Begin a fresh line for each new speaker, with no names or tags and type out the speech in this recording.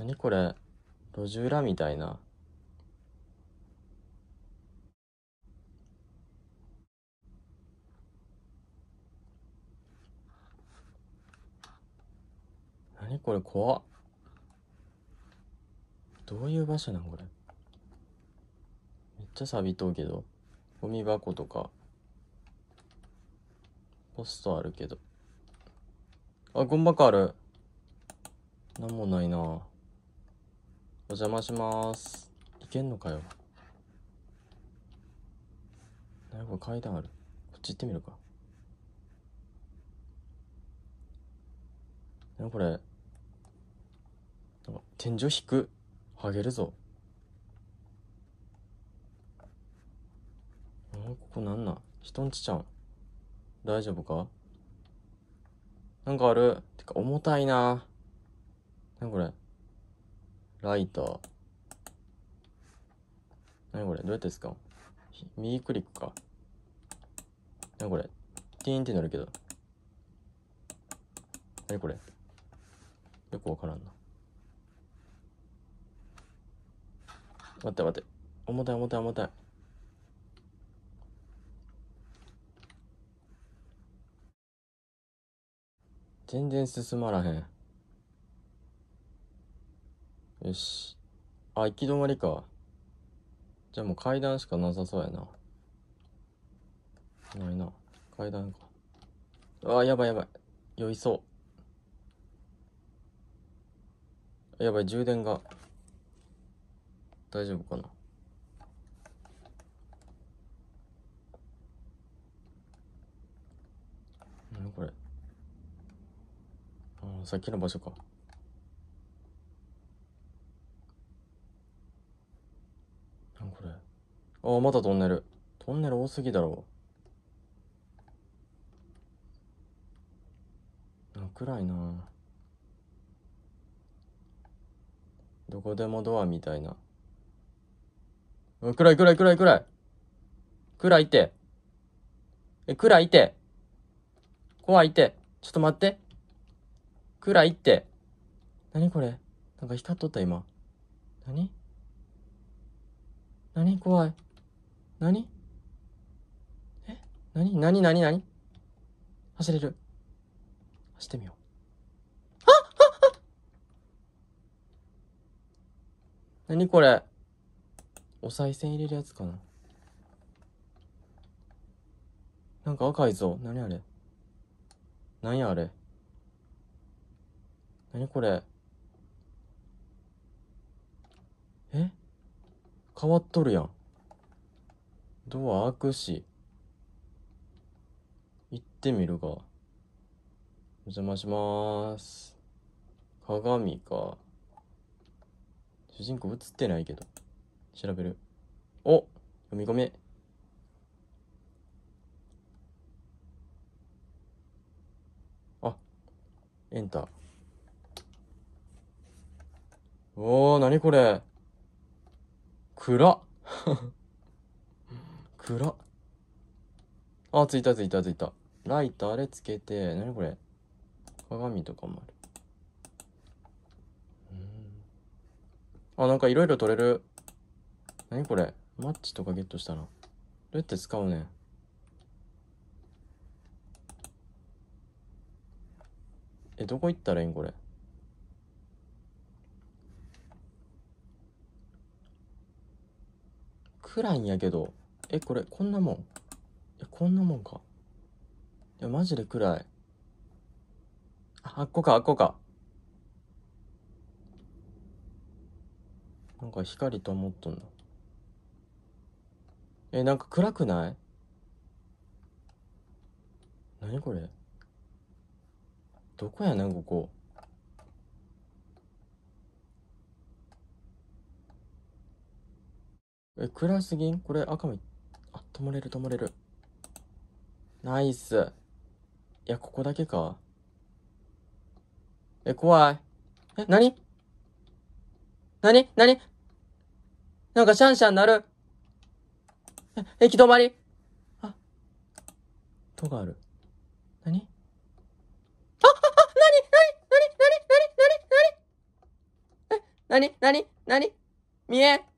何これ路地裏みたいな。何これ怖っ。どういう場所なんこれ。めっちゃ錆びとうけど。ゴミ箱とか。ポストあるけど。あ、ゴミ箱ある。なんもないなお邪魔しますいけんのかよなこれ階段あるこっち行ってみるか何これなんか天井引くはげるぞあここなんな人んちちゃん大丈夫かなんかあるてか重たいな何これライター。なにこれどうやってですか右クリックか。なにこれティーンってなるけど。なにこれよくわからんな。待って待って。重たい重たい重たい。全然進まらへん。よし。あ、行き止まりか。じゃあもう階段しかなさそうやな。ないな。階段か。あ、やばいやばい。酔いそう。やばい、充電が。大丈夫かな。何これ。あ、さっきの場所か。あまたトンネル。トンネル多すぎだろう。暗いなどこでもドアみたいな。暗い暗い暗い暗い。暗いって。え、暗いって。怖いって。ちょっと待って。暗いって。何これなんか光っとった今。何何怖い。何え何何何何走れる。走ってみよう。あああ何これお賽銭入れるやつかななんか赤いぞ。何あれ何やあれ何これえ変わっとるやん。ドア開くし。行ってみるか。お邪魔しまーす。鏡か。主人公映ってないけど。調べる。お読み込め。あ、エンター。おー、なにこれ。暗っ。暗あ、ついたついたついた。ライトあれつけて、なにこれ鏡とかもある。うん。あ、なんかいろいろ取れる。なにこれマッチとかゲットしたな。どうやって使うねん。え、どこ行ったらいいんこれ。暗いんやけど。え、これ、こんなもん。え、こんなもんか。いや、マジで暗い。あ、あっこか、あっこか。なんか光と思っとんだ。え、なんか暗くない何これどこやねん、ここ。え、暗すぎんこれ赤もいっともれる止まれる。ナイス。いや、ここだけか。え、怖い。え、なになになになんかシャンシャン鳴る。え、行き止まり。あ、とがある。なにあ、あ、あ、なになになになになになになにえ、なになになに見え